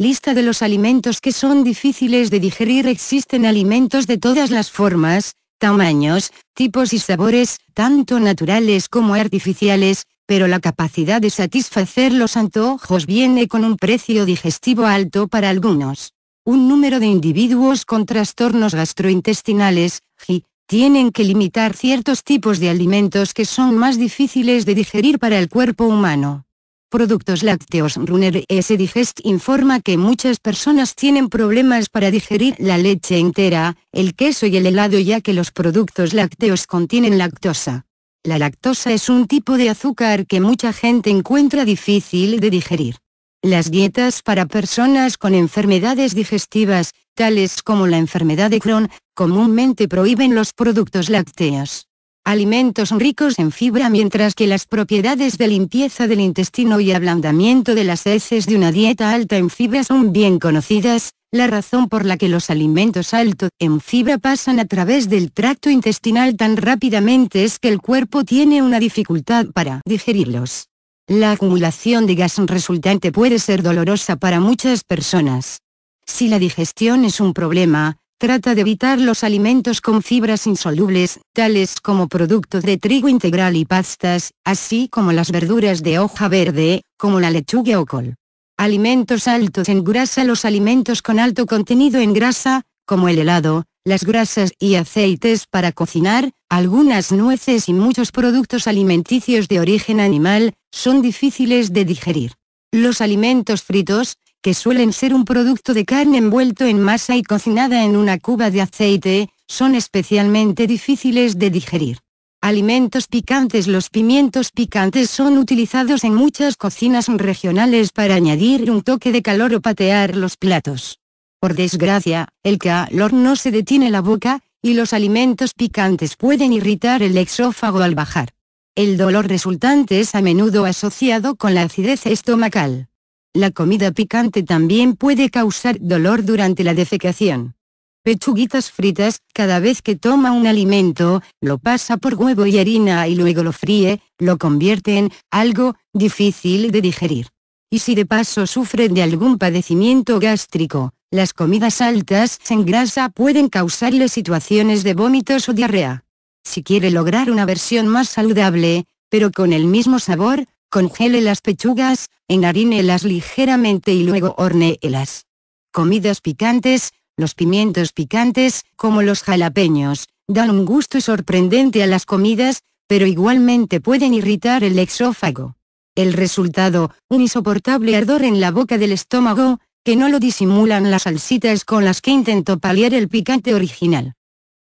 Lista de los alimentos que son difíciles de digerir Existen alimentos de todas las formas, tamaños, tipos y sabores, tanto naturales como artificiales, pero la capacidad de satisfacer los antojos viene con un precio digestivo alto para algunos. Un número de individuos con trastornos gastrointestinales, GI, tienen que limitar ciertos tipos de alimentos que son más difíciles de digerir para el cuerpo humano. Productos Lácteos Runner S Digest informa que muchas personas tienen problemas para digerir la leche entera, el queso y el helado ya que los productos lácteos contienen lactosa. La lactosa es un tipo de azúcar que mucha gente encuentra difícil de digerir. Las dietas para personas con enfermedades digestivas, tales como la enfermedad de Crohn, comúnmente prohíben los productos lácteos alimentos ricos en fibra mientras que las propiedades de limpieza del intestino y ablandamiento de las heces de una dieta alta en fibra son bien conocidas, la razón por la que los alimentos altos en fibra pasan a través del tracto intestinal tan rápidamente es que el cuerpo tiene una dificultad para digerirlos. La acumulación de gas resultante puede ser dolorosa para muchas personas. Si la digestión es un problema, Trata de evitar los alimentos con fibras insolubles, tales como productos de trigo integral y pastas, así como las verduras de hoja verde, como la lechuga o col. Alimentos altos en grasa Los alimentos con alto contenido en grasa, como el helado, las grasas y aceites para cocinar, algunas nueces y muchos productos alimenticios de origen animal, son difíciles de digerir. Los alimentos fritos, que suelen ser un producto de carne envuelto en masa y cocinada en una cuba de aceite, son especialmente difíciles de digerir. Alimentos picantes Los pimientos picantes son utilizados en muchas cocinas regionales para añadir un toque de calor o patear los platos. Por desgracia, el calor no se detiene la boca, y los alimentos picantes pueden irritar el exófago al bajar. El dolor resultante es a menudo asociado con la acidez estomacal. La comida picante también puede causar dolor durante la defecación. Pechuguitas fritas, cada vez que toma un alimento, lo pasa por huevo y harina y luego lo fríe, lo convierte en algo difícil de digerir. Y si de paso sufre de algún padecimiento gástrico, las comidas altas en grasa pueden causarle situaciones de vómitos o diarrea. Si quiere lograr una versión más saludable, pero con el mismo sabor, Congele las pechugas, enharínelas ligeramente y luego hornéelas. Comidas picantes, los pimientos picantes, como los jalapeños, dan un gusto sorprendente a las comidas, pero igualmente pueden irritar el exófago. El resultado, un insoportable ardor en la boca del estómago, que no lo disimulan las salsitas con las que intentó paliar el picante original.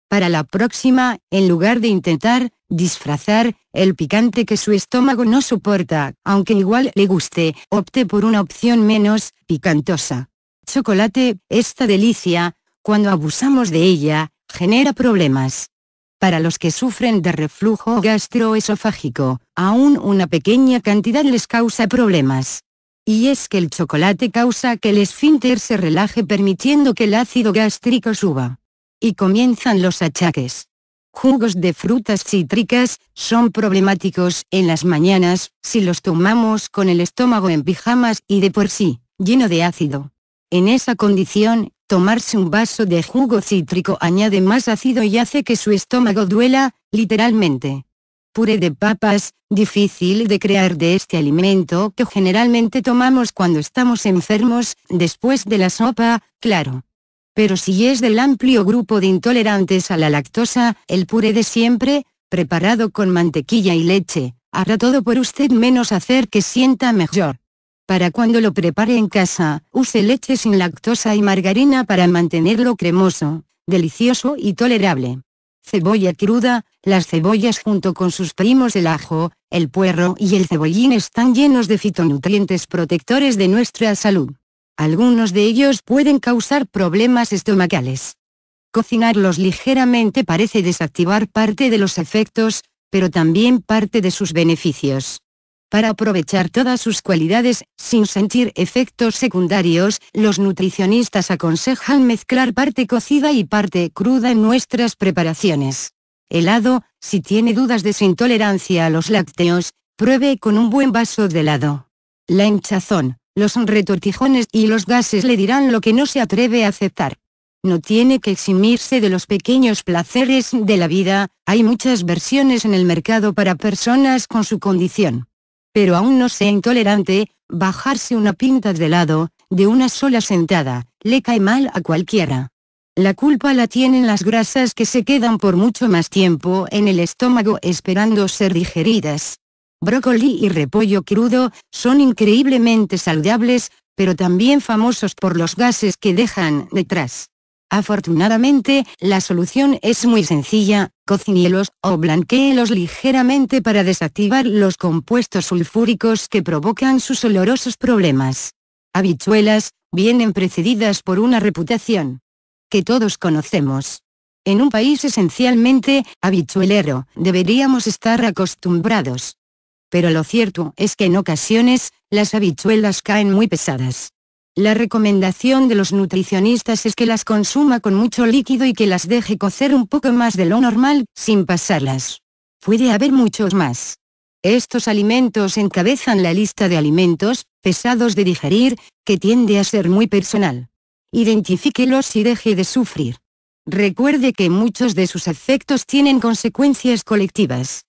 Para la próxima, en lugar de intentar, disfrazar el picante que su estómago no soporta, aunque igual le guste, opte por una opción menos picantosa. Chocolate, esta delicia, cuando abusamos de ella, genera problemas. Para los que sufren de reflujo gastroesofágico, aún una pequeña cantidad les causa problemas. Y es que el chocolate causa que el esfínter se relaje permitiendo que el ácido gástrico suba. Y comienzan los achaques jugos de frutas cítricas, son problemáticos en las mañanas, si los tomamos con el estómago en pijamas y de por sí, lleno de ácido. En esa condición, tomarse un vaso de jugo cítrico añade más ácido y hace que su estómago duela, literalmente. Puré de papas, difícil de crear de este alimento que generalmente tomamos cuando estamos enfermos, después de la sopa, claro pero si es del amplio grupo de intolerantes a la lactosa, el puré de siempre, preparado con mantequilla y leche, hará todo por usted menos hacer que sienta mejor. Para cuando lo prepare en casa, use leche sin lactosa y margarina para mantenerlo cremoso, delicioso y tolerable. Cebolla cruda, las cebollas junto con sus primos el ajo, el puerro y el cebollín están llenos de fitonutrientes protectores de nuestra salud. Algunos de ellos pueden causar problemas estomacales. Cocinarlos ligeramente parece desactivar parte de los efectos, pero también parte de sus beneficios. Para aprovechar todas sus cualidades sin sentir efectos secundarios, los nutricionistas aconsejan mezclar parte cocida y parte cruda en nuestras preparaciones. Helado, si tiene dudas de su intolerancia a los lácteos, pruebe con un buen vaso de helado. La hinchazón, los retortijones y los gases le dirán lo que no se atreve a aceptar. No tiene que eximirse de los pequeños placeres de la vida, hay muchas versiones en el mercado para personas con su condición. Pero aún no sea intolerante, bajarse una pinta de lado, de una sola sentada, le cae mal a cualquiera. La culpa la tienen las grasas que se quedan por mucho más tiempo en el estómago esperando ser digeridas brócoli y repollo crudo, son increíblemente saludables, pero también famosos por los gases que dejan detrás. Afortunadamente, la solución es muy sencilla, cocinielos o blanquéelos ligeramente para desactivar los compuestos sulfúricos que provocan sus olorosos problemas. Habichuelas, vienen precedidas por una reputación que todos conocemos. En un país esencialmente habichuelero, deberíamos estar acostumbrados pero lo cierto es que en ocasiones, las habichuelas caen muy pesadas. La recomendación de los nutricionistas es que las consuma con mucho líquido y que las deje cocer un poco más de lo normal, sin pasarlas. Puede haber muchos más. Estos alimentos encabezan la lista de alimentos, pesados de digerir, que tiende a ser muy personal. Identifíquelos y deje de sufrir. Recuerde que muchos de sus efectos tienen consecuencias colectivas.